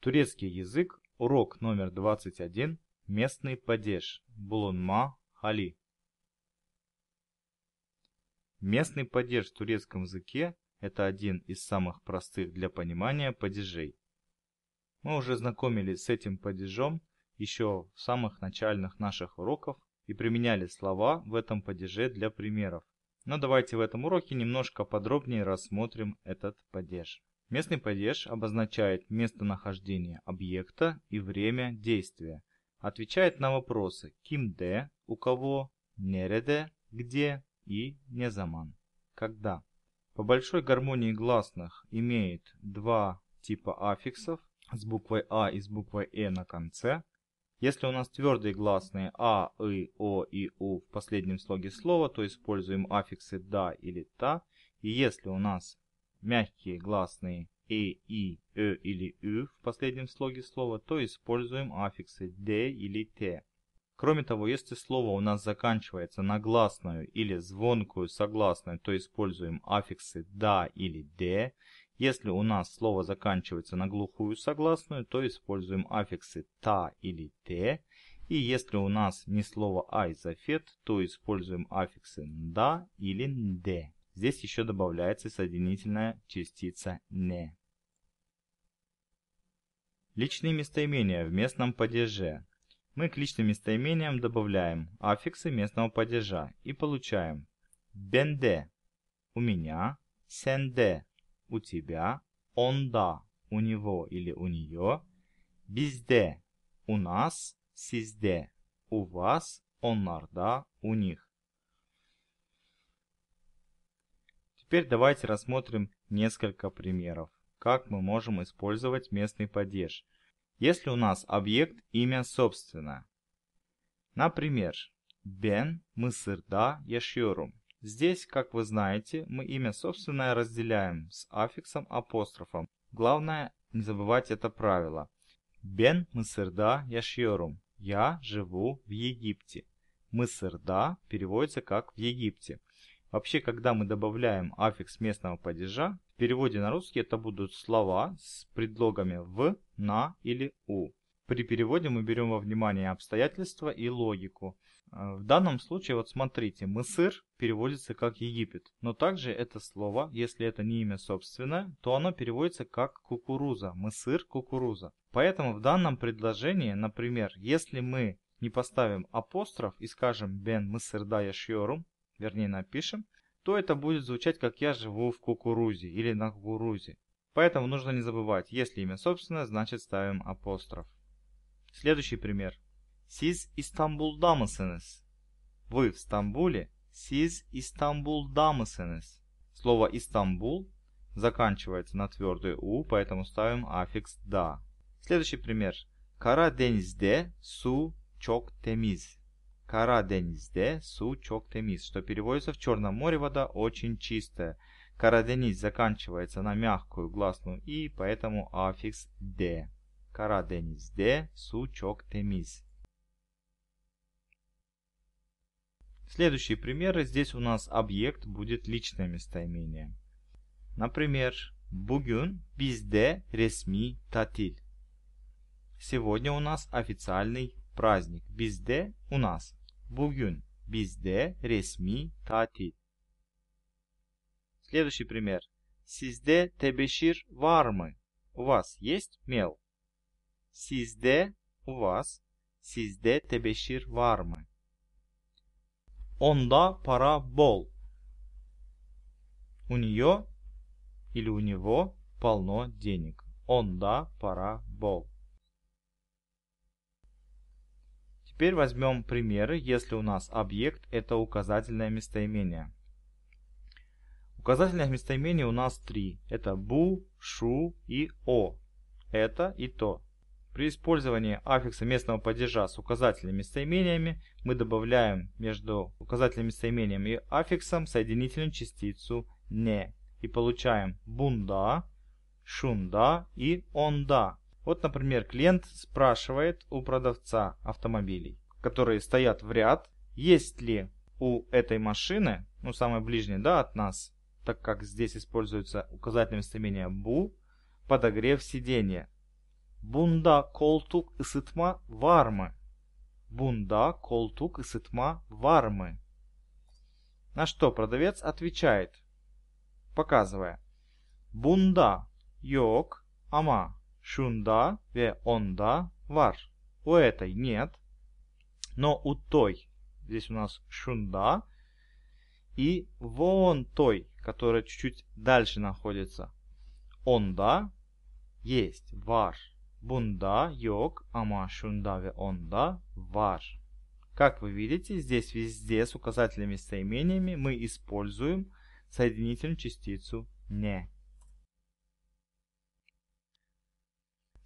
Турецкий язык. Урок номер 21. Местный падеж. Булунма Хали. Местный падеж в турецком языке – это один из самых простых для понимания падежей. Мы уже знакомились с этим падежом еще в самых начальных наших уроков и применяли слова в этом падеже для примеров. Но давайте в этом уроке немножко подробнее рассмотрим этот падеж. Местный падеж обозначает местонахождение объекта и время действия, отвечает на вопросы ким де «у кого», «нереде», «где» и «незаман», «когда». По большой гармонии гласных имеет два типа аффиксов с буквой А и с буквой Э на конце. Если у нас твердые гласные А, И, О и У в последнем слоге слова, то используем аффиксы «да» или «та». И если у нас мягкие гласные «э», «и», «э» или «ю» в последнем слоге слова, то используем аффиксы «д» или «т». Кроме того, если слово у нас заканчивается на гласную или звонкую согласную, то используем аффиксы «да» или «д». Если у нас слово заканчивается на глухую согласную, то используем аффиксы «та» или «те». И если у нас не слово «айзофет», то используем аффиксы да или «нде». Здесь еще добавляется соединительная частица «не». Личные местоимения в местном падеже. Мы к личным местоимениям добавляем аффиксы местного падежа и получаем «бенде» – «у меня», «сенде» – «у тебя», «онда» – «у него» или «у нее», «бизде» – «у нас», «сизде» – «у вас», «онларда» – «у них». Теперь давайте рассмотрим несколько примеров, как мы можем использовать местный падеж, если у нас объект имя собственное. Например, Бен Мысырда Яшьорум. Здесь, как вы знаете, мы имя собственное разделяем с аффиксом апострофом. Главное не забывать это правило. Бен Мысырда Яшьорум. Я живу в Египте. Мысырда переводится как в Египте. Вообще, когда мы добавляем аффикс местного падежа, в переводе на русский это будут слова с предлогами «в», «на» или «у». При переводе мы берем во внимание обстоятельства и логику. Э, в данном случае, вот смотрите, «мысыр» переводится как «Египет», но также это слово, если это не имя собственное, то оно переводится как «кукуруза», «мысыр», «кукуруза». Поэтому в данном предложении, например, если мы не поставим апостроф и скажем «бен мысыр да яшьорум», вернее напишем, то это будет звучать как «я живу в кукурузе» или «на кукурузе». Поэтому нужно не забывать, если имя собственное, значит ставим апостроф. Следующий пример. Siz İstanbul'da mısınız? Вы в Стамбуле? Siz İstanbul'da mısınız? Слово «Истанбул» заканчивается на твердую «у», поэтому ставим аффикс «да». Следующий пример. Karadeniz'de su çok temiz. Karadeniz'de su çok temiz, что переводится в Черном море вода очень чистая. Карадениз заканчивается на мягкую гласную и, поэтому аффикс «де». Карадениз'de su çok temiz. Следующие примеры. Здесь у нас объект будет личное местоимение. Например, bugün bizde ресми татиль. Сегодня у нас официальный праздник. Bizde у нас. Bugün bizde resmi tatil. Следующий пример. Sizde tebeşir var mı? У вас есть мел? Sizde у вас. Sizde tebeşir var mı? Onda para bol. У нее или у него полно денег. Onda para bol. Теперь возьмем примеры, если у нас объект – это указательное местоимение. Указательных местоимений у нас три. Это бу, шу и о. Это и то. При использовании аффикса местного падежа с указательными местоимениями мы добавляем между указательным местоимением и аффиксом соединительную частицу «не» и получаем «бунда», «шунда» и «онда». Вот, например, клиент спрашивает у продавца автомобилей, которые стоят в ряд, есть ли у этой машины, ну, самой ближней, да, от нас, так как здесь используется указательное местоимение «бу», подогрев сиденья. Бунда, колтук и сытма вармы. Бунда, колтук и сытма вармы. На что продавец отвечает, показывая. Бунда, йог ама şunda ve onda var. У этой нет, но у той, здесь у нас шунда, и вон той, которая чуть-чуть дальше находится. Онда есть, вар. Бунда, йог, ама шунда ве онда, вар. Как вы видите, здесь везде с указателями и местоимениями мы используем соединительную частицу «не».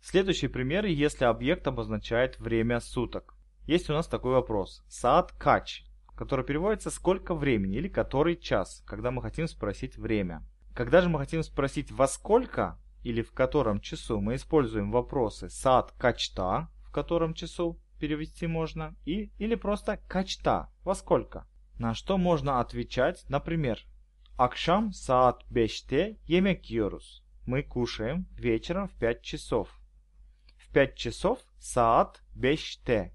Следующий пример, если объект обозначает время суток. Есть у нас такой вопрос. Саат кач, который переводится «сколько времени» или «который час», когда мы хотим спросить время. Когда же мы хотим спросить «во сколько» или «в котором часу», мы используем вопросы «саат качта», «в котором часу» перевести можно, и, или просто «качта», «во сколько». На что можно отвечать, например, «акшам саат беште емек Мы кушаем вечером в 5 часов. 5 часов саат беште.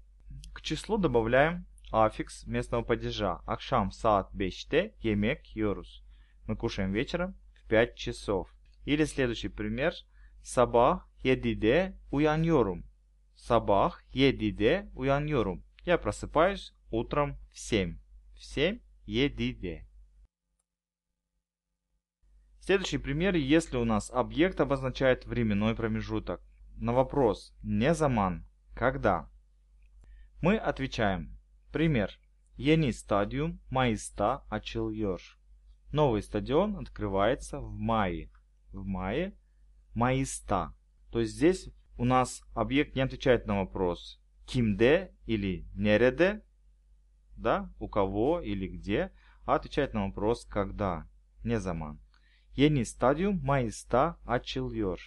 К числу добавляем аффикс местного падежа. Акшам саат беште емек йорус. Мы кушаем вечером в 5 часов. Или следующий пример. Сабах едиде уяньорум. Сабах едиде уяньорум. Я просыпаюсь утром в 7. В 7 едиде. Следующий пример, если у нас объект обозначает временной промежуток на вопрос не заман Когда?». Мы отвечаем. Пример. Ени стадиум ачил açılıyor. Новый стадион открывается в мае. В мае Майста. То есть здесь у нас объект не отвечает на вопрос «Кимде?» или «Нереде?» Да, у кого или где, а отвечает на вопрос «Когда?» Не заман. Ени стадиум ачил açılıyor.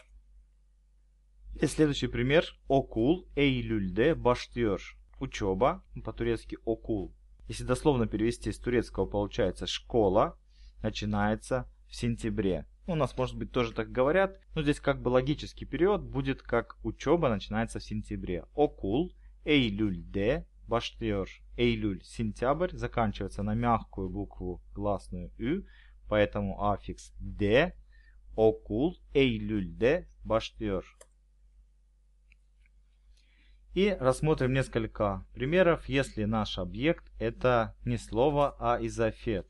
И следующий пример. Окул эйлюльде баштьёж. Учеба, по-турецки окул. Если дословно перевести из турецкого, получается школа начинается в сентябре. Ну, у нас, может быть, тоже так говорят, но здесь как бы логический период будет как учеба начинается в сентябре. Окул, эйлюльде, баштьёж. Эйлюль – сентябрь, заканчивается на мягкую букву гласную «ю», поэтому аффикс «де», окул, эйлюльде, баштьёж. И рассмотрим несколько примеров, если наш объект это не слово, а изофет.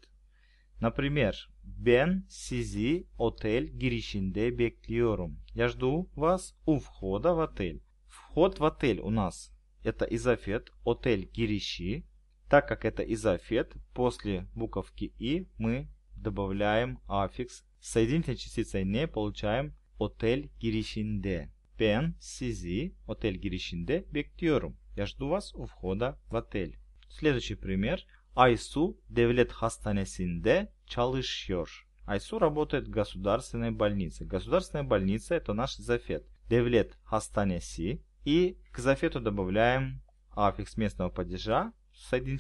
Например, Ben, Сизи Отель Гиришинде Беклиорум. Я жду вас у входа в отель. Вход в отель у нас это изофет Отель Гириши. Так как это изофет, после буковки И мы добавляем аффикс. Соединительной частицей не получаем Отель Гиришинде. Ben sizi otel girişinde bekliyorum. Я жду вас у входа в отель. Следующий пример. Айсу Девлет Хастанесинде çalışıyor. Айсу работает в государственной больнице. Государственная больница – это наш зафет. Девлет Хастанеси. И к зафету добавляем аффикс местного падежа с один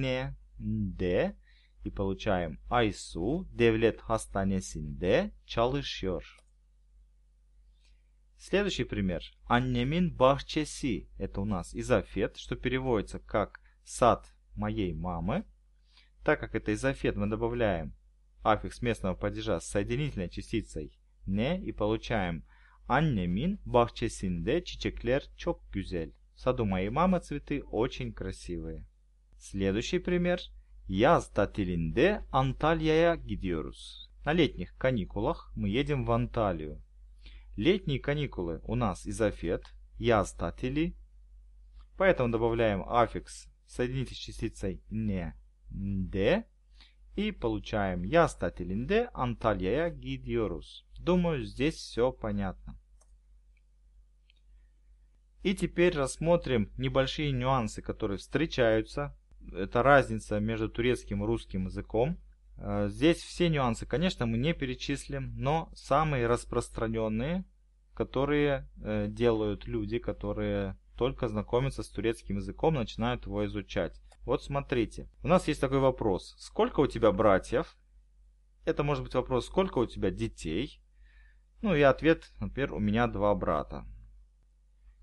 «не», «де». И получаем Айсу Девлет Хастанесинде çalışıyor. Следующий пример. Аннямин Бахчеси. Это у нас изофет, что переводится как «сад моей мамы». Так как это изофет, мы добавляем аффикс местного падежа с соединительной частицей «не» и получаем «Аннямин Бахчесинде Чичеклер Чокгюзель». В саду моей мамы цветы очень красивые. Следующий пример. Яз татилинде Анталия гидиорус. На летних каникулах мы едем в Анталию. Летние каникулы у нас изофет, ястатели, поэтому добавляем аффикс соедините с частицей не де и получаем ястатилинде анталия гидиорус. Думаю, здесь все понятно. И теперь рассмотрим небольшие нюансы, которые встречаются. Это разница между турецким и русским языком. Э, здесь все нюансы, конечно, мы не перечислим, но самые распространенные, которые э, делают люди, которые только знакомятся с турецким языком, начинают его изучать. Вот смотрите, у нас есть такой вопрос. Сколько у тебя братьев? Это может быть вопрос, сколько у тебя детей? Ну и ответ, например, у меня два брата.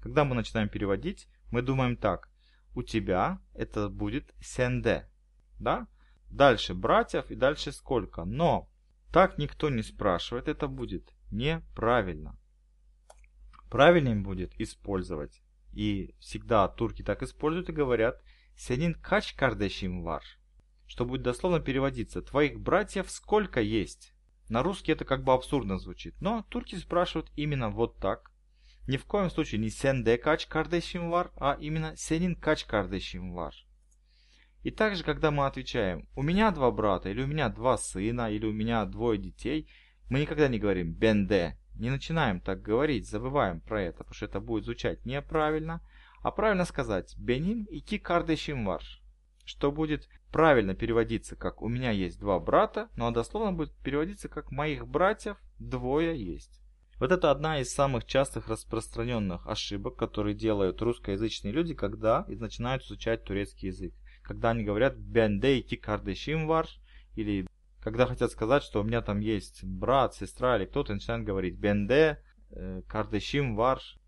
Когда мы начинаем переводить, мы думаем так. У тебя это будет сенде, да? дальше братьев и дальше сколько. Но так никто не спрашивает, это будет неправильно. Правильным будет использовать, и всегда турки так используют и говорят, «Сенин кач кардешим вар», что будет дословно переводиться «твоих братьев сколько есть». На русский это как бы абсурдно звучит, но турки спрашивают именно вот так. Ни в коем случае не «сенде кач кардешим вар», а именно «сенин кач кардешим вар». И также, когда мы отвечаем «у меня два брата» или «у меня два сына» или «у меня двое детей», мы никогда не говорим «бенде». Не начинаем так говорить, забываем про это, потому что это будет звучать неправильно. А правильно сказать «беним ики кардешим варш», что будет правильно переводиться как «у меня есть два брата», но ну, а дословно будет переводиться как «моих братьев двое есть». Вот это одна из самых частых распространенных ошибок, которые делают русскоязычные люди, когда начинают изучать турецкий язык когда они говорят «бендейки кардешим или когда хотят сказать, что у меня там есть брат, сестра или кто-то, начинают говорить «бенде», э, «кардешим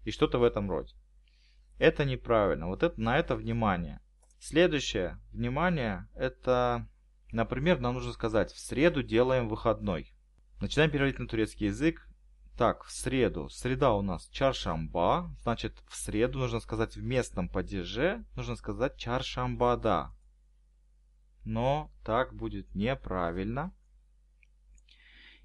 и что-то в этом роде. Это неправильно. Вот это, на это внимание. Следующее внимание – это, например, нам нужно сказать «в среду делаем выходной». Начинаем переводить на турецкий язык так, в среду. Среда у нас чаршамба. Значит, в среду нужно сказать в местном падеже, нужно сказать чаршамбада. Но так будет неправильно.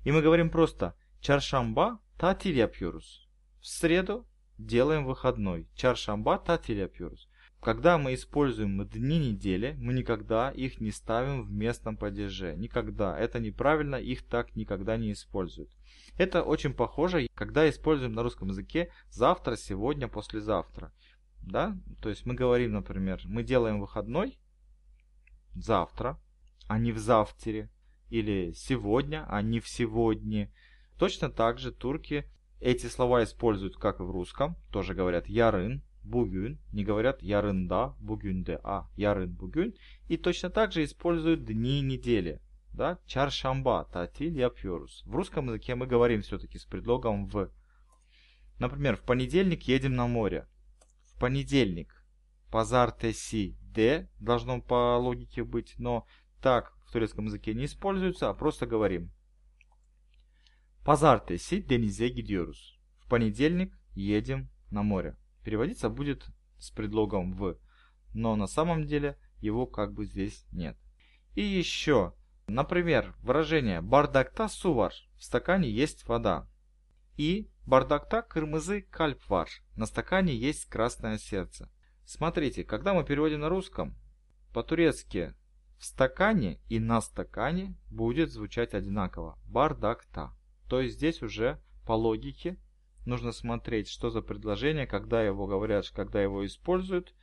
И мы говорим просто чаршамба татиль япьюрус. В среду делаем выходной. Чаршамба татиль япьюрус. Когда мы используем дни недели, мы никогда их не ставим в местном падеже. Никогда. Это неправильно, их так никогда не используют. Это очень похоже, когда используем на русском языке завтра, сегодня, послезавтра. Да? То есть мы говорим, например, мы делаем выходной завтра, а не в завтере. Или сегодня, а не в сегодня. Точно так же турки эти слова используют, как и в русском. Тоже говорят ярын, бугюн. Не говорят ярында, бугюнде, а ярын, бугюн. И точно так же используют дни недели да, чаршамба, татиль yapıyoruz. В русском языке мы говорим все-таки с предлогом в. Например, в понедельник едем на море. В понедельник пазар теси де должно по логике быть, но так в турецком языке не используется, а просто говорим. Пазар теси denize gidiyoruz. В понедельник едем на море. Переводиться будет с предлогом в, но на самом деле его как бы здесь нет. И еще Например, выражение «бардакта сувар» – в стакане есть вода. И «бардакта кырмызы кальпвар» – на стакане есть красное сердце. Смотрите, когда мы переводим на русском, по-турецки в стакане и на стакане будет звучать одинаково «бардакта». То есть здесь уже по логике нужно смотреть, что за предложение, когда его говорят, когда его используют,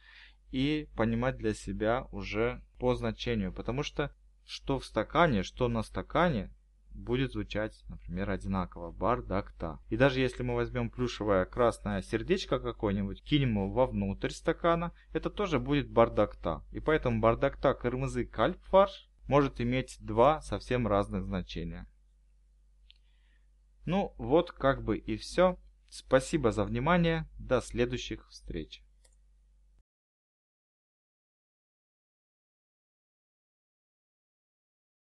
и понимать для себя уже по значению, потому что что в стакане, что на стакане, будет звучать, например, одинаково. Бардакта. И даже если мы возьмем плюшевое красное сердечко какое-нибудь, кинем его вовнутрь стакана, это тоже будет бардакта. И поэтому бардакта кырмызы кальпфар может иметь два совсем разных значения. Ну вот как бы и все. Спасибо за внимание. До следующих встреч.